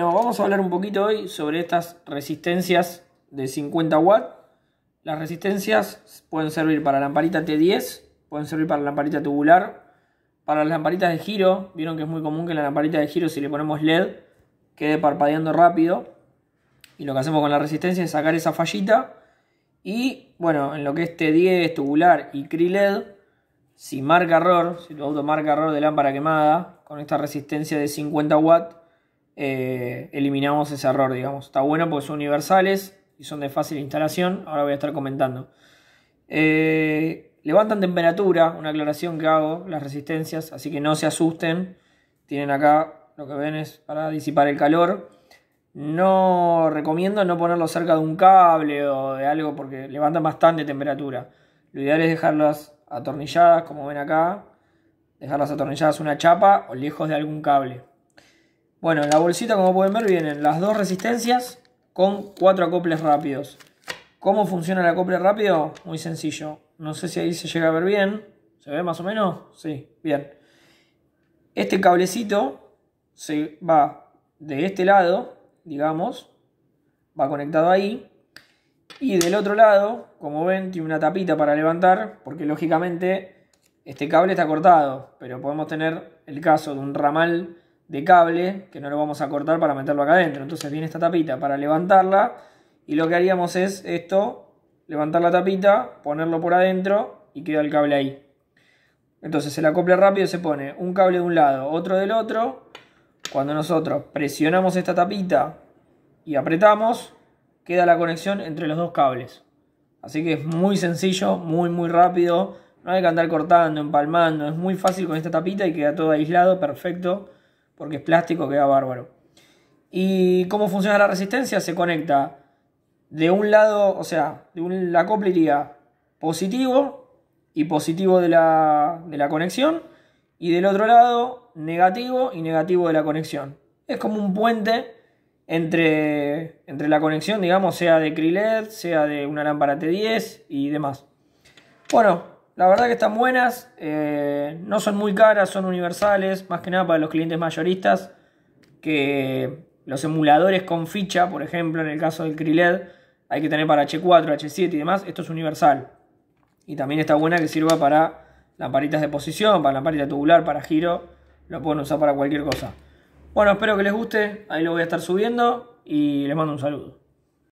Bueno, vamos a hablar un poquito hoy sobre estas resistencias de 50 watts. Las resistencias pueden servir para lamparita T10, pueden servir para lamparita tubular, para las lamparitas de giro. Vieron que es muy común que la lamparita de giro, si le ponemos LED, quede parpadeando rápido. Y lo que hacemos con la resistencia es sacar esa fallita. Y bueno, en lo que es T10, tubular y CRI LED, si marca error, si tu auto marca error de lámpara quemada, con esta resistencia de 50 watts, eh, eliminamos ese error, digamos. Está bueno porque son universales y son de fácil instalación. Ahora voy a estar comentando. Eh, levantan temperatura, una aclaración que hago, las resistencias, así que no se asusten. Tienen acá, lo que ven es para disipar el calor. No recomiendo no ponerlo cerca de un cable o de algo porque levantan bastante temperatura. Lo ideal es dejarlas atornilladas, como ven acá, dejarlas atornilladas una chapa o lejos de algún cable. Bueno, la bolsita, como pueden ver, vienen las dos resistencias con cuatro acoples rápidos. ¿Cómo funciona el acople rápido? Muy sencillo. No sé si ahí se llega a ver bien. ¿Se ve más o menos? Sí, bien. Este cablecito se va de este lado, digamos, va conectado ahí. Y del otro lado, como ven, tiene una tapita para levantar, porque lógicamente este cable está cortado, pero podemos tener el caso de un ramal de cable, que no lo vamos a cortar para meterlo acá adentro. Entonces viene esta tapita para levantarla y lo que haríamos es esto, levantar la tapita, ponerlo por adentro y queda el cable ahí. Entonces la acople rápido se pone un cable de un lado, otro del otro. Cuando nosotros presionamos esta tapita y apretamos, queda la conexión entre los dos cables. Así que es muy sencillo, muy muy rápido. No hay que andar cortando, empalmando. Es muy fácil con esta tapita y queda todo aislado, perfecto porque es plástico, queda bárbaro. ¿Y cómo funciona la resistencia? Se conecta de un lado, o sea, de la copla iría positivo y positivo de la, conexión, y del otro lado negativo y negativo de la conexión. Es como un puente entre, entre la conexión, digamos, sea de krillet, sea de una lámpara T10 y demás. Bueno, la verdad que están buenas, eh, no son muy caras, son universales, más que nada para los clientes mayoristas, que los emuladores con ficha, por ejemplo, en el caso del led, hay que tener para H4, H7 y demás, esto es universal. Y también está buena que sirva para lamparitas de posición, para lamparita tubular, para giro, lo pueden usar para cualquier cosa. Bueno, espero que les guste, ahí lo voy a estar subiendo y les mando un saludo.